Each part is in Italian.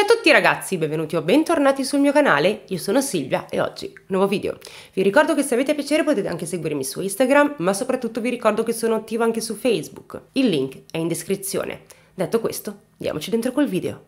Ciao a tutti ragazzi, benvenuti o bentornati sul mio canale, io sono Silvia e oggi nuovo video. Vi ricordo che se avete piacere potete anche seguirmi su Instagram, ma soprattutto vi ricordo che sono attiva anche su Facebook. Il link è in descrizione. Detto questo, diamoci dentro col video.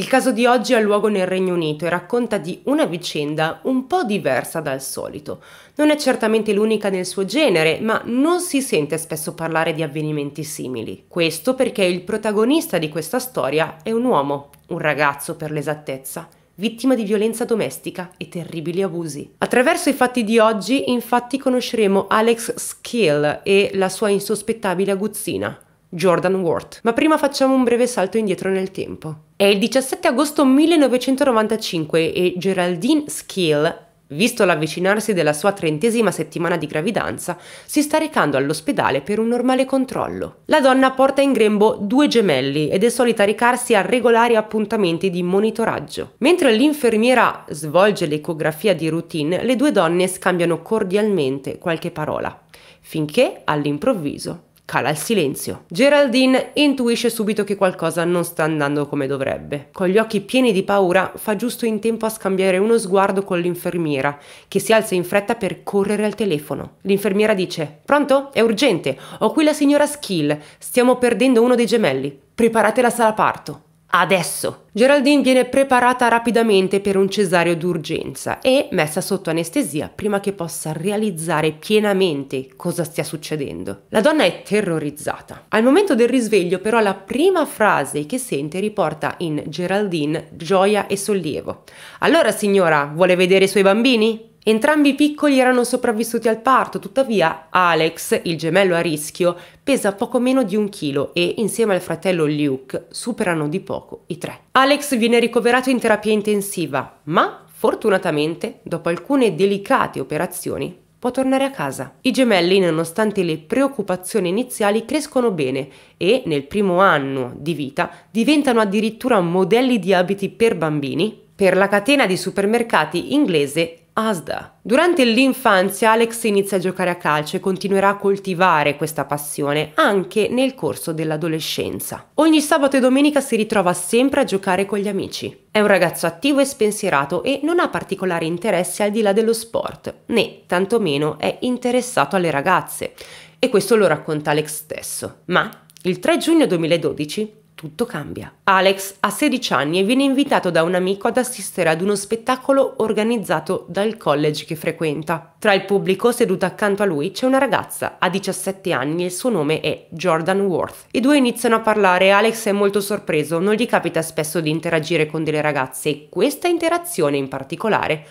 Il caso di oggi ha luogo nel Regno Unito e racconta di una vicenda un po' diversa dal solito. Non è certamente l'unica nel suo genere, ma non si sente spesso parlare di avvenimenti simili. Questo perché il protagonista di questa storia è un uomo, un ragazzo per l'esattezza vittima di violenza domestica e terribili abusi. Attraverso i fatti di oggi, infatti, conosceremo Alex Skill e la sua insospettabile aguzzina, Jordan Worth. Ma prima facciamo un breve salto indietro nel tempo. È il 17 agosto 1995 e Geraldine Skill, visto l'avvicinarsi della sua trentesima settimana di gravidanza, si sta recando all'ospedale per un normale controllo. La donna porta in grembo due gemelli ed è solita recarsi a regolari appuntamenti di monitoraggio. Mentre l'infermiera svolge l'ecografia di routine, le due donne scambiano cordialmente qualche parola, finché all'improvviso cala il silenzio. Geraldine intuisce subito che qualcosa non sta andando come dovrebbe. Con gli occhi pieni di paura fa giusto in tempo a scambiare uno sguardo con l'infermiera, che si alza in fretta per correre al telefono. L'infermiera dice: Pronto? È urgente. Ho qui la signora Skill. Stiamo perdendo uno dei gemelli. Preparate la sala parto. Adesso! Geraldine viene preparata rapidamente per un cesareo d'urgenza e messa sotto anestesia prima che possa realizzare pienamente cosa stia succedendo. La donna è terrorizzata. Al momento del risveglio però la prima frase che sente riporta in Geraldine gioia e sollievo. Allora signora, vuole vedere i suoi bambini? Entrambi i piccoli erano sopravvissuti al parto, tuttavia Alex, il gemello a rischio, pesa poco meno di un chilo e, insieme al fratello Luke, superano di poco i tre. Alex viene ricoverato in terapia intensiva, ma fortunatamente, dopo alcune delicate operazioni, può tornare a casa. I gemelli, nonostante le preoccupazioni iniziali, crescono bene e nel primo anno di vita diventano addirittura modelli di abiti per bambini per la catena di supermercati inglese ASDA. Durante l'infanzia Alex inizia a giocare a calcio e continuerà a coltivare questa passione anche nel corso dell'adolescenza. Ogni sabato e domenica si ritrova sempre a giocare con gli amici. È un ragazzo attivo e spensierato e non ha particolari interessi al di là dello sport, né tantomeno è interessato alle ragazze. E questo lo racconta Alex stesso. Ma il 3 giugno 2012 tutto cambia. Alex ha 16 anni e viene invitato da un amico ad assistere ad uno spettacolo organizzato dal college che frequenta. Tra il pubblico seduto accanto a lui c'è una ragazza, ha 17 anni e il suo nome è Jordan Worth. I due iniziano a parlare, e Alex è molto sorpreso, non gli capita spesso di interagire con delle ragazze e questa interazione in particolare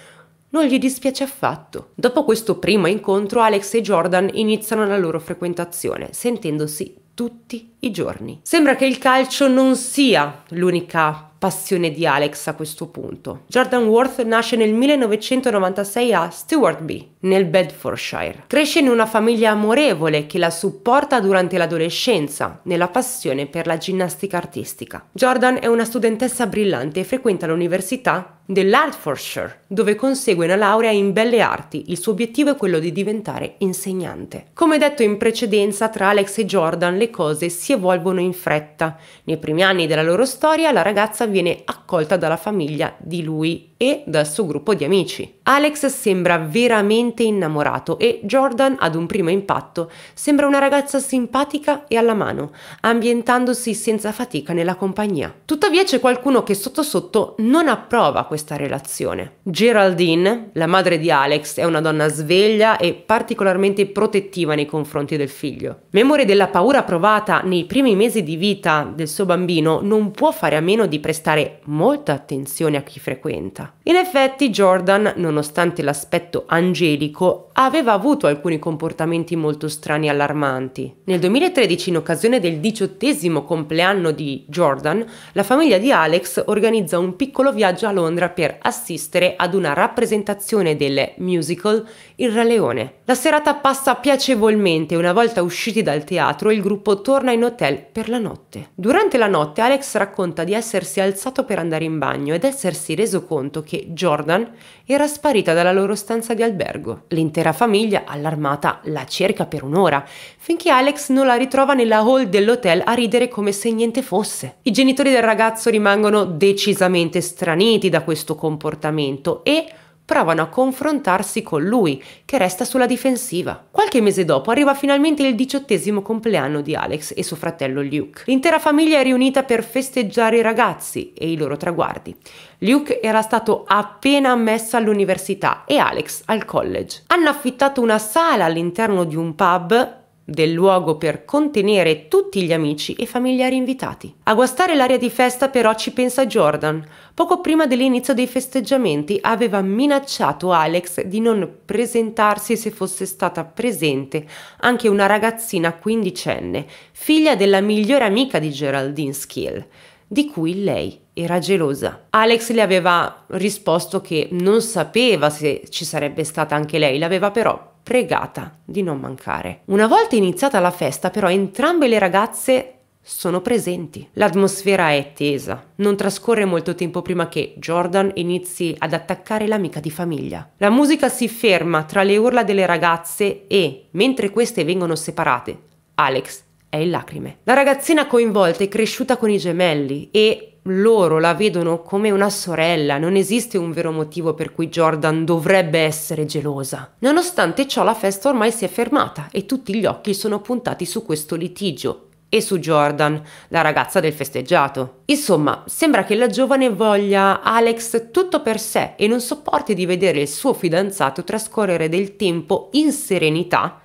non gli dispiace affatto. Dopo questo primo incontro Alex e Jordan iniziano la loro frequentazione, sentendosi tutti i giorni. Sembra che il calcio non sia l'unica passione di Alex a questo punto. Jordan Worth nasce nel 1996 a Stewartby, nel Bedfordshire. Cresce in una famiglia amorevole che la supporta durante l'adolescenza, nella passione per la ginnastica artistica. Jordan è una studentessa brillante e frequenta l'università dell'Hertfordshire, dove consegue una laurea in belle arti. Il suo obiettivo è quello di diventare insegnante. Come detto in precedenza, tra Alex e Jordan le cose si si evolvono in fretta. Nei primi anni della loro storia la ragazza viene accolta dalla famiglia di lui e dal suo gruppo di amici. Alex sembra veramente innamorato e Jordan, ad un primo impatto, sembra una ragazza simpatica e alla mano, ambientandosi senza fatica nella compagnia. Tuttavia c'è qualcuno che sotto sotto non approva questa relazione. Geraldine, la madre di Alex, è una donna sveglia e particolarmente protettiva nei confronti del figlio. Memore della paura provata nei nei primi mesi di vita del suo bambino non può fare a meno di prestare molta attenzione a chi frequenta. In effetti Jordan, nonostante l'aspetto angelico, aveva avuto alcuni comportamenti molto strani e allarmanti. Nel 2013, in occasione del diciottesimo compleanno di Jordan, la famiglia di Alex organizza un piccolo viaggio a Londra per assistere ad una rappresentazione del musical Il Re Leone. La serata passa piacevolmente e una volta usciti dal teatro il gruppo torna in nell'hotel per la notte. Durante la notte Alex racconta di essersi alzato per andare in bagno ed essersi reso conto che Jordan era sparita dalla loro stanza di albergo. L'intera famiglia, allarmata, la cerca per un'ora, finché Alex non la ritrova nella hall dell'hotel a ridere come se niente fosse. I genitori del ragazzo rimangono decisamente straniti da questo comportamento e provano a confrontarsi con lui, che resta sulla difensiva. Qualche mese dopo arriva finalmente il diciottesimo compleanno di Alex e suo fratello Luke. L'intera famiglia è riunita per festeggiare i ragazzi e i loro traguardi. Luke era stato appena ammesso all'università e Alex al college. Hanno affittato una sala all'interno di un pub del luogo per contenere tutti gli amici e familiari invitati. A guastare l'area di festa però ci pensa Jordan. Poco prima dell'inizio dei festeggiamenti aveva minacciato Alex di non presentarsi se fosse stata presente anche una ragazzina quindicenne, figlia della migliore amica di Geraldine Skill di cui lei era gelosa. Alex le aveva risposto che non sapeva se ci sarebbe stata anche lei, l'aveva però pregata di non mancare. Una volta iniziata la festa, però, entrambe le ragazze sono presenti. L'atmosfera è tesa. Non trascorre molto tempo prima che Jordan inizi ad attaccare l'amica di famiglia. La musica si ferma tra le urla delle ragazze e, mentre queste vengono separate, Alex è in lacrime. La ragazzina coinvolta è cresciuta con i gemelli e loro la vedono come una sorella, non esiste un vero motivo per cui Jordan dovrebbe essere gelosa. Nonostante ciò la festa ormai si è fermata e tutti gli occhi sono puntati su questo litigio e su Jordan, la ragazza del festeggiato. Insomma, sembra che la giovane voglia Alex tutto per sé e non sopporti di vedere il suo fidanzato trascorrere del tempo in serenità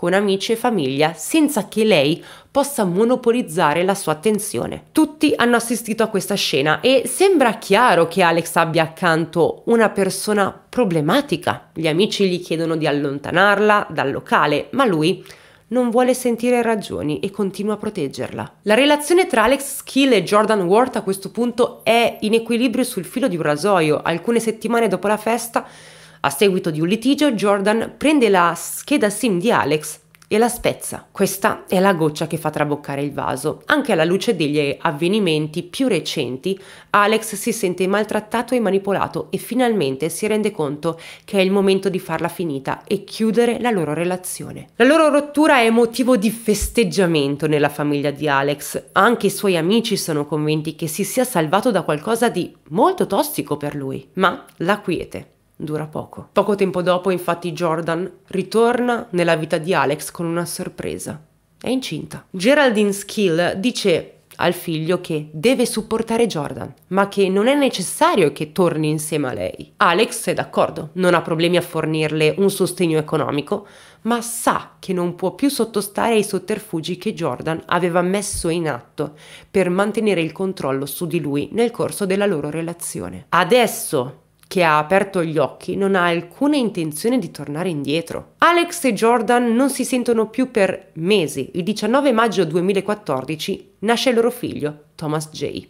con amici e famiglia senza che lei possa monopolizzare la sua attenzione. Tutti hanno assistito a questa scena e sembra chiaro che Alex abbia accanto una persona problematica. Gli amici gli chiedono di allontanarla dal locale, ma lui non vuole sentire ragioni e continua a proteggerla. La relazione tra Alex Skill e Jordan Worth a questo punto è in equilibrio sul filo di un rasoio. Alcune settimane dopo la festa a seguito di un litigio, Jordan prende la scheda SIM di Alex e la spezza. Questa è la goccia che fa traboccare il vaso. Anche alla luce degli avvenimenti più recenti, Alex si sente maltrattato e manipolato e finalmente si rende conto che è il momento di farla finita e chiudere la loro relazione. La loro rottura è motivo di festeggiamento nella famiglia di Alex. Anche i suoi amici sono convinti che si sia salvato da qualcosa di molto tossico per lui, ma la quiete dura poco. Poco tempo dopo, infatti, Jordan ritorna nella vita di Alex con una sorpresa. È incinta. Geraldine Skill dice al figlio che deve supportare Jordan, ma che non è necessario che torni insieme a lei. Alex è d'accordo, non ha problemi a fornirle un sostegno economico, ma sa che non può più sottostare ai sotterfugi che Jordan aveva messo in atto per mantenere il controllo su di lui nel corso della loro relazione. Adesso che ha aperto gli occhi, non ha alcuna intenzione di tornare indietro. Alex e Jordan non si sentono più per mesi. Il 19 maggio 2014 nasce il loro figlio, Thomas J.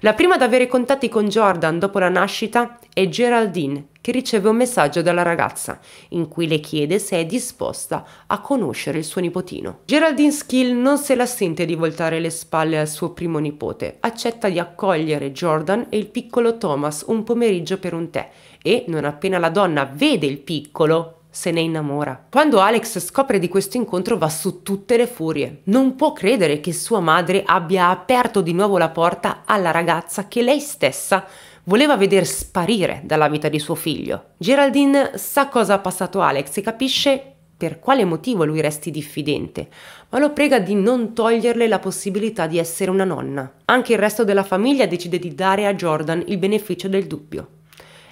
La prima ad avere contatti con Jordan dopo la nascita è Geraldine, che riceve un messaggio dalla ragazza in cui le chiede se è disposta a conoscere il suo nipotino. Geraldine Skill non se la sente di voltare le spalle al suo primo nipote, accetta di accogliere Jordan e il piccolo Thomas un pomeriggio per un tè e non appena la donna vede il piccolo, se ne innamora. Quando Alex scopre di questo incontro va su tutte le furie. Non può credere che sua madre abbia aperto di nuovo la porta alla ragazza che lei stessa voleva veder sparire dalla vita di suo figlio. Geraldine sa cosa ha passato Alex e capisce per quale motivo lui resti diffidente, ma lo prega di non toglierle la possibilità di essere una nonna. Anche il resto della famiglia decide di dare a Jordan il beneficio del dubbio.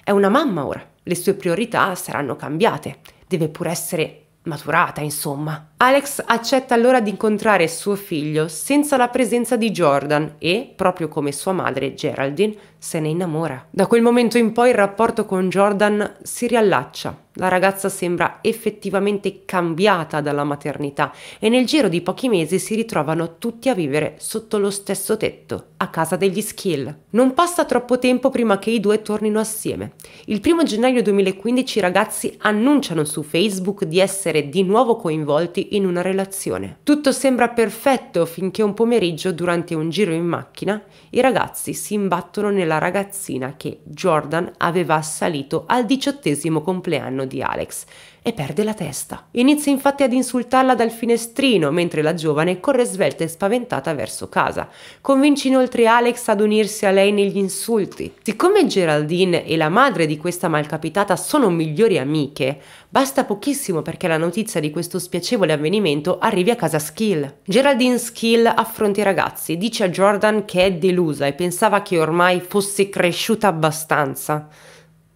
È una mamma ora, le sue priorità saranno cambiate deve pur essere maturata, insomma. Alex accetta allora di incontrare suo figlio senza la presenza di Jordan e, proprio come sua madre Geraldine, se ne innamora. Da quel momento in poi il rapporto con Jordan si riallaccia. La ragazza sembra effettivamente cambiata dalla maternità e nel giro di pochi mesi si ritrovano tutti a vivere sotto lo stesso tetto, a casa degli Skill. Non passa troppo tempo prima che i due tornino assieme. Il primo gennaio 2015 i ragazzi annunciano su Facebook di essere di nuovo coinvolti in una relazione. Tutto sembra perfetto finché un pomeriggio, durante un giro in macchina, i ragazzi si imbattono nella la ragazzina che Jordan aveva assalito al diciottesimo compleanno di Alex, e perde la testa. Inizia infatti ad insultarla dal finestrino mentre la giovane corre svelta e spaventata verso casa. Convince inoltre Alex ad unirsi a lei negli insulti. Siccome Geraldine e la madre di questa malcapitata sono migliori amiche, basta pochissimo perché la notizia di questo spiacevole avvenimento arrivi a casa Skill. Geraldine Skill affronta i ragazzi, dice a Jordan che è delusa e pensava che ormai fosse cresciuta abbastanza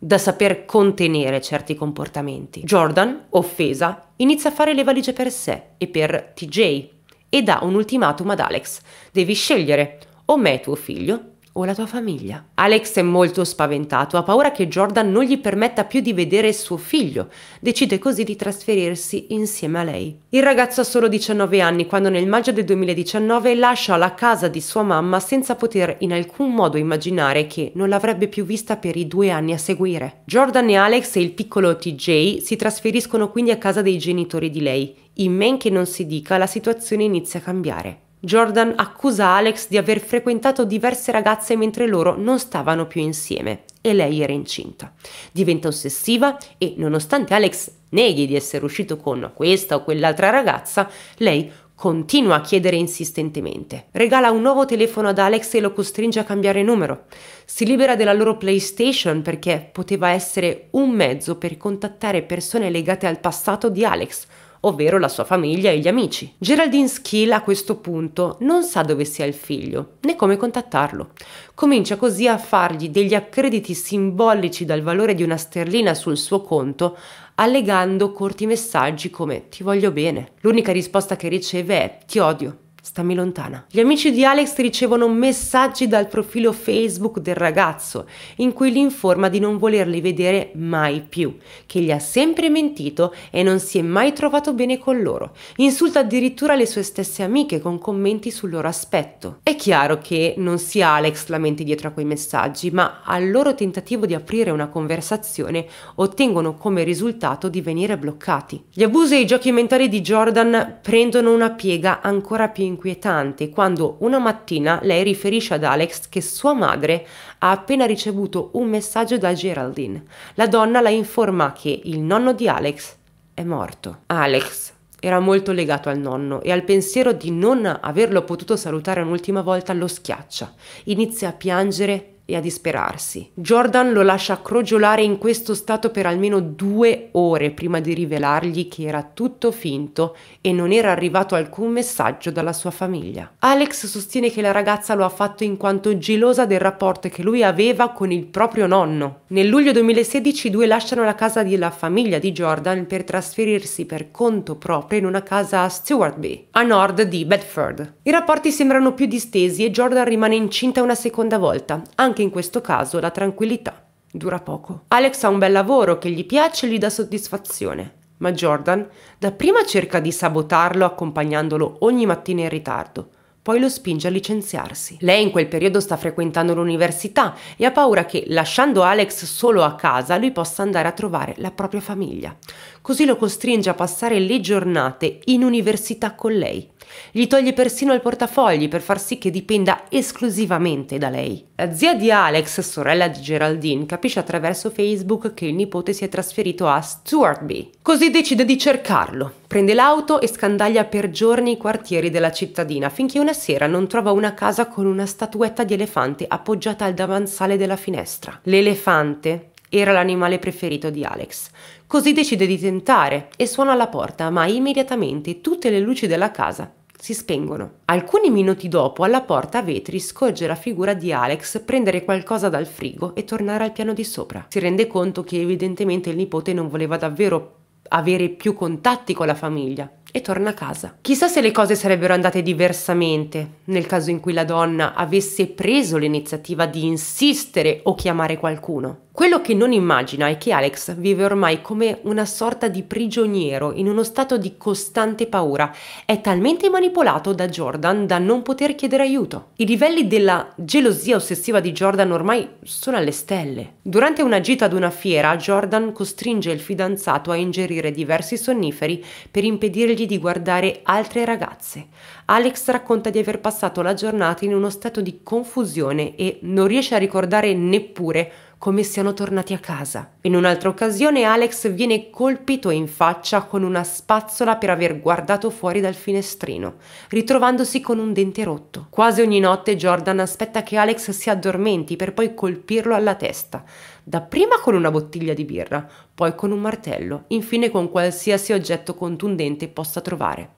da saper contenere certi comportamenti. Jordan, offesa, inizia a fare le valigie per sé e per TJ e dà un ultimatum ad Alex. Devi scegliere o me tuo figlio o la tua famiglia. Alex è molto spaventato, ha paura che Jordan non gli permetta più di vedere suo figlio, decide così di trasferirsi insieme a lei. Il ragazzo ha solo 19 anni quando nel maggio del 2019 lascia la casa di sua mamma senza poter in alcun modo immaginare che non l'avrebbe più vista per i due anni a seguire. Jordan e Alex e il piccolo TJ si trasferiscono quindi a casa dei genitori di lei. In men che non si dica, la situazione inizia a cambiare. Jordan accusa Alex di aver frequentato diverse ragazze mentre loro non stavano più insieme e lei era incinta. Diventa ossessiva e nonostante Alex neghi di essere uscito con questa o quell'altra ragazza, lei continua a chiedere insistentemente. Regala un nuovo telefono ad Alex e lo costringe a cambiare numero. Si libera della loro PlayStation perché poteva essere un mezzo per contattare persone legate al passato di Alex, ovvero la sua famiglia e gli amici. Geraldine Skill a questo punto non sa dove sia il figlio né come contattarlo. Comincia così a fargli degli accrediti simbolici dal valore di una sterlina sul suo conto allegando corti messaggi come ti voglio bene. L'unica risposta che riceve è ti odio stammi lontana. Gli amici di Alex ricevono messaggi dal profilo Facebook del ragazzo in cui li informa di non volerli vedere mai più, che gli ha sempre mentito e non si è mai trovato bene con loro. Insulta addirittura le sue stesse amiche con commenti sul loro aspetto. È chiaro che non sia Alex la mente dietro a quei messaggi, ma al loro tentativo di aprire una conversazione ottengono come risultato di venire bloccati. Gli abusi e i giochi mentali di Jordan prendono una piega ancora più inquietante quando una mattina lei riferisce ad Alex che sua madre ha appena ricevuto un messaggio da Geraldine. La donna la informa che il nonno di Alex è morto. Alex era molto legato al nonno e al pensiero di non averlo potuto salutare un'ultima volta lo schiaccia. Inizia a piangere e a disperarsi. Jordan lo lascia crogiolare in questo stato per almeno due ore prima di rivelargli che era tutto finto e non era arrivato alcun messaggio dalla sua famiglia. Alex sostiene che la ragazza lo ha fatto in quanto gelosa del rapporto che lui aveva con il proprio nonno. Nel luglio 2016 i due lasciano la casa della famiglia di Jordan per trasferirsi per conto proprio in una casa a Stewart Bay, a nord di Bedford. I rapporti sembrano più distesi e Jordan rimane incinta una seconda volta, anche anche in questo caso la tranquillità. Dura poco. Alex ha un bel lavoro che gli piace e gli dà soddisfazione, ma Jordan dapprima cerca di sabotarlo accompagnandolo ogni mattina in ritardo, poi lo spinge a licenziarsi. Lei in quel periodo sta frequentando l'università e ha paura che, lasciando Alex solo a casa, lui possa andare a trovare la propria famiglia. Così lo costringe a passare le giornate in università con lei. Gli toglie persino il portafogli per far sì che dipenda esclusivamente da lei. La zia di Alex, sorella di Geraldine, capisce attraverso Facebook che il nipote si è trasferito a Stuartby. Così decide di cercarlo. Prende l'auto e scandaglia per giorni i quartieri della cittadina finché una sera non trova una casa con una statuetta di elefante appoggiata al davanzale della finestra. L'elefante era l'animale preferito di Alex. Così decide di tentare e suona alla porta, ma immediatamente tutte le luci della casa si spengono. Alcuni minuti dopo, alla porta a vetri, scorge la figura di Alex prendere qualcosa dal frigo e tornare al piano di sopra. Si rende conto che evidentemente il nipote non voleva davvero avere più contatti con la famiglia, e torna a casa. Chissà se le cose sarebbero andate diversamente nel caso in cui la donna avesse preso l'iniziativa di insistere o chiamare qualcuno. Quello che non immagina è che Alex vive ormai come una sorta di prigioniero in uno stato di costante paura. È talmente manipolato da Jordan da non poter chiedere aiuto. I livelli della gelosia ossessiva di Jordan ormai sono alle stelle. Durante una gita ad una fiera, Jordan costringe il fidanzato a ingerire diversi sonniferi per impedire il svegli di guardare altre ragazze. Alex racconta di aver passato la giornata in uno stato di confusione e non riesce a ricordare neppure come siano tornati a casa. In un'altra occasione Alex viene colpito in faccia con una spazzola per aver guardato fuori dal finestrino, ritrovandosi con un dente rotto. Quasi ogni notte Jordan aspetta che Alex si addormenti per poi colpirlo alla testa, dapprima con una bottiglia di birra, poi con un martello, infine con qualsiasi oggetto contundente possa trovare.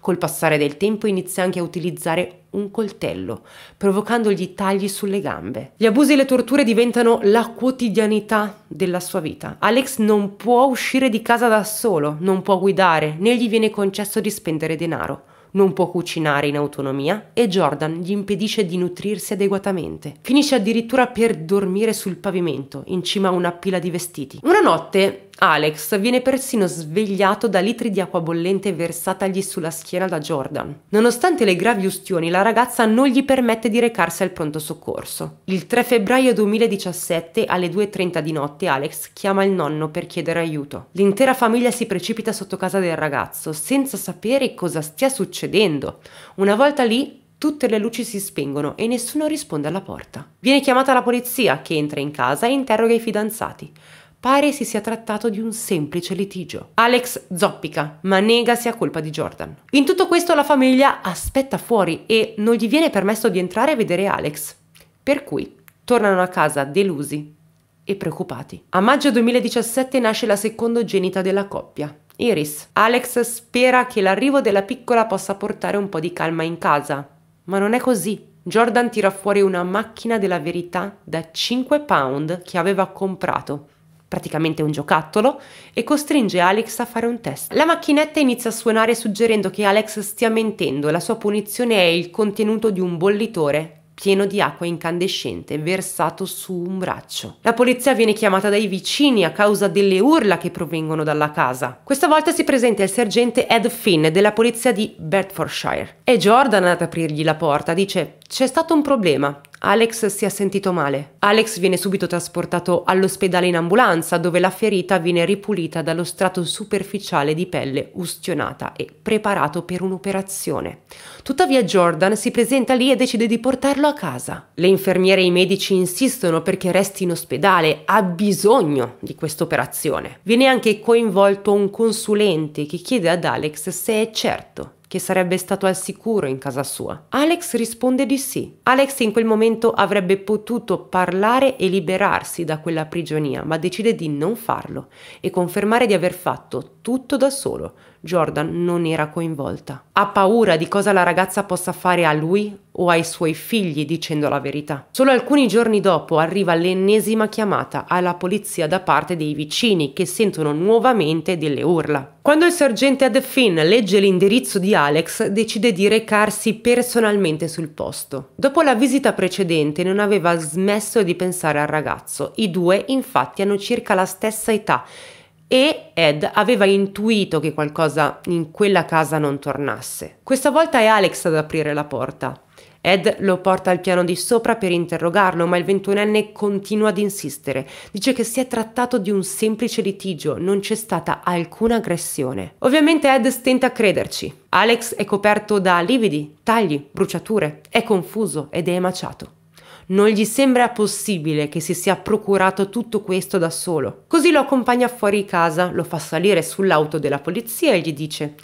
Col passare del tempo inizia anche a utilizzare un coltello, provocandogli tagli sulle gambe. Gli abusi e le torture diventano la quotidianità della sua vita. Alex non può uscire di casa da solo, non può guidare, né gli viene concesso di spendere denaro non può cucinare in autonomia e Jordan gli impedisce di nutrirsi adeguatamente. Finisce addirittura per dormire sul pavimento, in cima a una pila di vestiti. Una notte Alex viene persino svegliato da litri di acqua bollente versatagli sulla schiena da Jordan. Nonostante le gravi ustioni, la ragazza non gli permette di recarsi al pronto soccorso. Il 3 febbraio 2017, alle 2.30 di notte, Alex chiama il nonno per chiedere aiuto. L'intera famiglia si precipita sotto casa del ragazzo, senza sapere cosa stia succedendo. Una volta lì, Tutte le luci si spengono e nessuno risponde alla porta. Viene chiamata la polizia che entra in casa e interroga i fidanzati. Pare si sia trattato di un semplice litigio. Alex zoppica, ma nega sia colpa di Jordan. In tutto questo la famiglia aspetta fuori e non gli viene permesso di entrare e vedere Alex. Per cui tornano a casa delusi e preoccupati. A maggio 2017 nasce la secondogenita della coppia, Iris. Alex spera che l'arrivo della piccola possa portare un po' di calma in casa, ma non è così. Jordan tira fuori una macchina della verità da 5 pound che aveva comprato praticamente un giocattolo, e costringe Alex a fare un test. La macchinetta inizia a suonare suggerendo che Alex stia mentendo e la sua punizione è il contenuto di un bollitore pieno di acqua incandescente versato su un braccio. La polizia viene chiamata dai vicini a causa delle urla che provengono dalla casa. Questa volta si presenta il sergente Ed Finn della polizia di Bedfordshire. È Jordan ad aprirgli la porta, dice c'è stato un problema, Alex si è sentito male. Alex viene subito trasportato all'ospedale in ambulanza dove la ferita viene ripulita dallo strato superficiale di pelle ustionata e preparato per un'operazione. Tuttavia Jordan si presenta lì e decide di portarlo a casa. Le infermiere e i medici insistono perché resti in ospedale, ha bisogno di questa operazione. Viene anche coinvolto un consulente che chiede ad Alex se è certo che sarebbe stato al sicuro in casa sua? Alex risponde di sì. Alex in quel momento avrebbe potuto parlare e liberarsi da quella prigionia, ma decide di non farlo e confermare di aver fatto tutto da solo, Jordan non era coinvolta. Ha paura di cosa la ragazza possa fare a lui o ai suoi figli dicendo la verità. Solo alcuni giorni dopo arriva l'ennesima chiamata alla polizia da parte dei vicini che sentono nuovamente delle urla. Quando il sergente Ed Finn legge l'indirizzo di Alex, decide di recarsi personalmente sul posto. Dopo la visita precedente non aveva smesso di pensare al ragazzo. I due infatti hanno circa la stessa età e Ed aveva intuito che qualcosa in quella casa non tornasse. Questa volta è Alex ad aprire la porta. Ed lo porta al piano di sopra per interrogarlo, ma il ventunenne continua ad insistere. Dice che si è trattato di un semplice litigio, non c'è stata alcuna aggressione. Ovviamente Ed stenta a crederci. Alex è coperto da lividi, tagli, bruciature, è confuso ed è emaciato. Non gli sembra possibile che si sia procurato tutto questo da solo. Così lo accompagna fuori casa, lo fa salire sull'auto della polizia e gli dice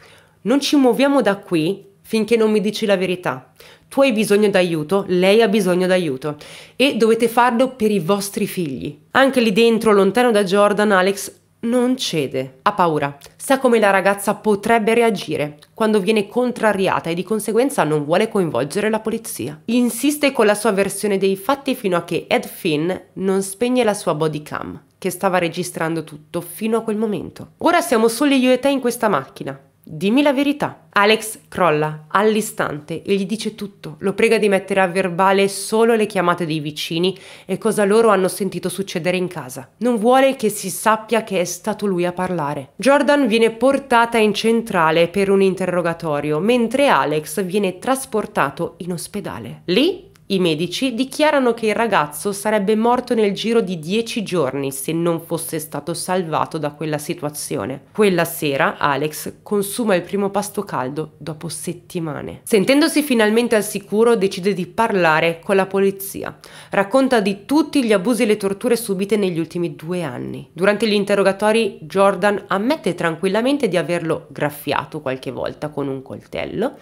non ci muoviamo da qui finché non mi dici la verità. Tu hai bisogno d'aiuto, lei ha bisogno d'aiuto e dovete farlo per i vostri figli. Anche lì dentro, lontano da Jordan, Alex non cede, ha paura, sa come la ragazza potrebbe reagire quando viene contrariata e di conseguenza non vuole coinvolgere la polizia. Insiste con la sua versione dei fatti fino a che Ed Finn non spegne la sua body cam, che stava registrando tutto fino a quel momento. Ora siamo soli io e te in questa macchina. Dimmi la verità. Alex crolla all'istante e gli dice tutto. Lo prega di mettere a verbale solo le chiamate dei vicini e cosa loro hanno sentito succedere in casa. Non vuole che si sappia che è stato lui a parlare. Jordan viene portata in centrale per un interrogatorio, mentre Alex viene trasportato in ospedale. Lì i medici dichiarano che il ragazzo sarebbe morto nel giro di dieci giorni se non fosse stato salvato da quella situazione. Quella sera Alex consuma il primo pasto caldo dopo settimane. Sentendosi finalmente al sicuro decide di parlare con la polizia. Racconta di tutti gli abusi e le torture subite negli ultimi due anni. Durante gli interrogatori Jordan ammette tranquillamente di averlo graffiato qualche volta con un coltello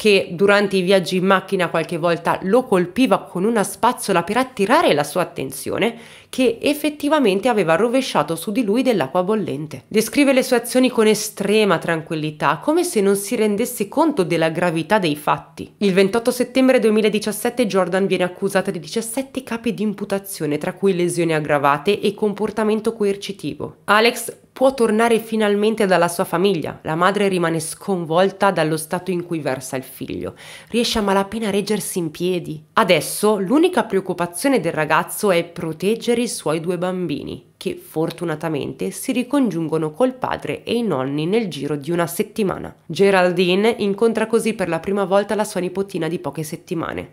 che durante i viaggi in macchina qualche volta lo colpiva con una spazzola per attirare la sua attenzione, che effettivamente aveva rovesciato su di lui dell'acqua bollente. Descrive le sue azioni con estrema tranquillità, come se non si rendesse conto della gravità dei fatti. Il 28 settembre 2017 Jordan viene accusata di 17 capi di imputazione, tra cui lesioni aggravate e comportamento coercitivo. Alex può tornare finalmente dalla sua famiglia. La madre rimane sconvolta dallo stato in cui versa il figlio. Riesce a malapena a reggersi in piedi. Adesso l'unica preoccupazione del ragazzo è proteggere i suoi due bambini che fortunatamente si ricongiungono col padre e i nonni nel giro di una settimana. Geraldine incontra così per la prima volta la sua nipotina di poche settimane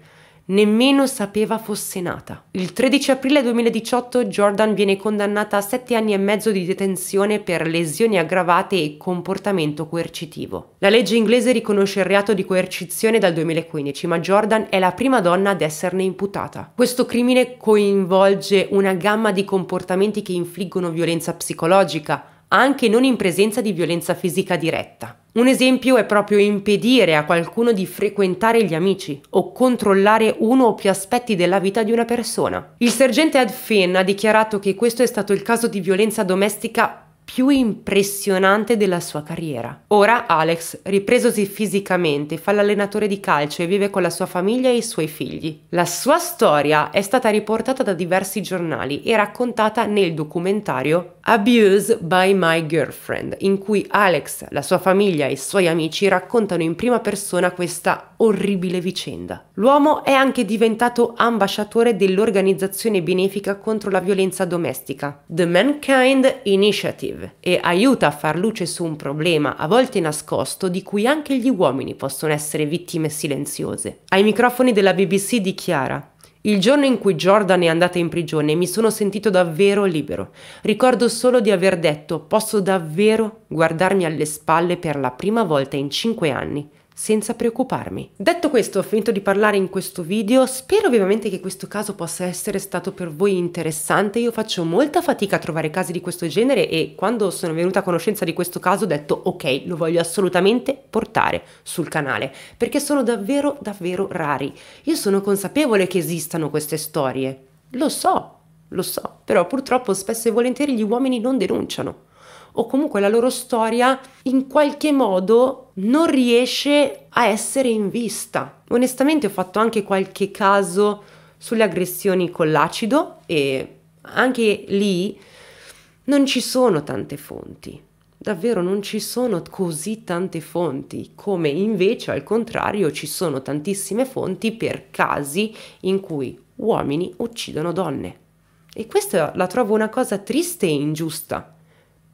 nemmeno sapeva fosse nata. Il 13 aprile 2018 Jordan viene condannata a sette anni e mezzo di detenzione per lesioni aggravate e comportamento coercitivo. La legge inglese riconosce il reato di coercizione dal 2015, ma Jordan è la prima donna ad esserne imputata. Questo crimine coinvolge una gamma di comportamenti che infliggono violenza psicologica, anche non in presenza di violenza fisica diretta. Un esempio è proprio impedire a qualcuno di frequentare gli amici o controllare uno o più aspetti della vita di una persona. Il sergente Ed Finn ha dichiarato che questo è stato il caso di violenza domestica più impressionante della sua carriera. Ora Alex, ripresosi fisicamente, fa l'allenatore di calcio e vive con la sua famiglia e i suoi figli. La sua storia è stata riportata da diversi giornali e raccontata nel documentario Abuse by My Girlfriend, in cui Alex, la sua famiglia e i suoi amici raccontano in prima persona questa orribile vicenda. L'uomo è anche diventato ambasciatore dell'organizzazione benefica contro la violenza domestica, The Mankind Initiative Dave e aiuta a far luce su un problema a volte nascosto di cui anche gli uomini possono essere vittime silenziose. Ai microfoni della BBC dichiara il giorno in cui Jordan è andata in prigione mi sono sentito davvero libero. Ricordo solo di aver detto posso davvero guardarmi alle spalle per la prima volta in cinque anni senza preoccuparmi. Detto questo, ho finito di parlare in questo video, spero vivamente che questo caso possa essere stato per voi interessante, io faccio molta fatica a trovare casi di questo genere e quando sono venuta a conoscenza di questo caso ho detto ok, lo voglio assolutamente portare sul canale, perché sono davvero davvero rari. Io sono consapevole che esistano queste storie, lo so, lo so, però purtroppo spesso e volentieri gli uomini non denunciano o comunque la loro storia in qualche modo non riesce a essere in vista. Onestamente ho fatto anche qualche caso sulle aggressioni con l'acido e anche lì non ci sono tante fonti. Davvero non ci sono così tante fonti, come invece al contrario ci sono tantissime fonti per casi in cui uomini uccidono donne. E questa la trovo una cosa triste e ingiusta,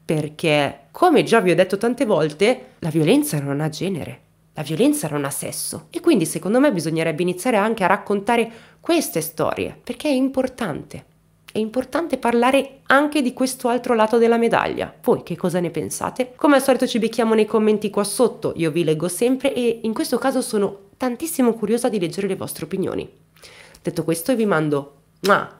perché, come già vi ho detto tante volte, la violenza non ha genere, la violenza non ha sesso e quindi secondo me bisognerebbe iniziare anche a raccontare queste storie, perché è importante. È importante parlare anche di questo altro lato della medaglia. Voi che cosa ne pensate? Come al solito ci becchiamo nei commenti qua sotto, io vi leggo sempre e in questo caso sono tantissimo curiosa di leggere le vostre opinioni. Detto questo vi mando... Mua!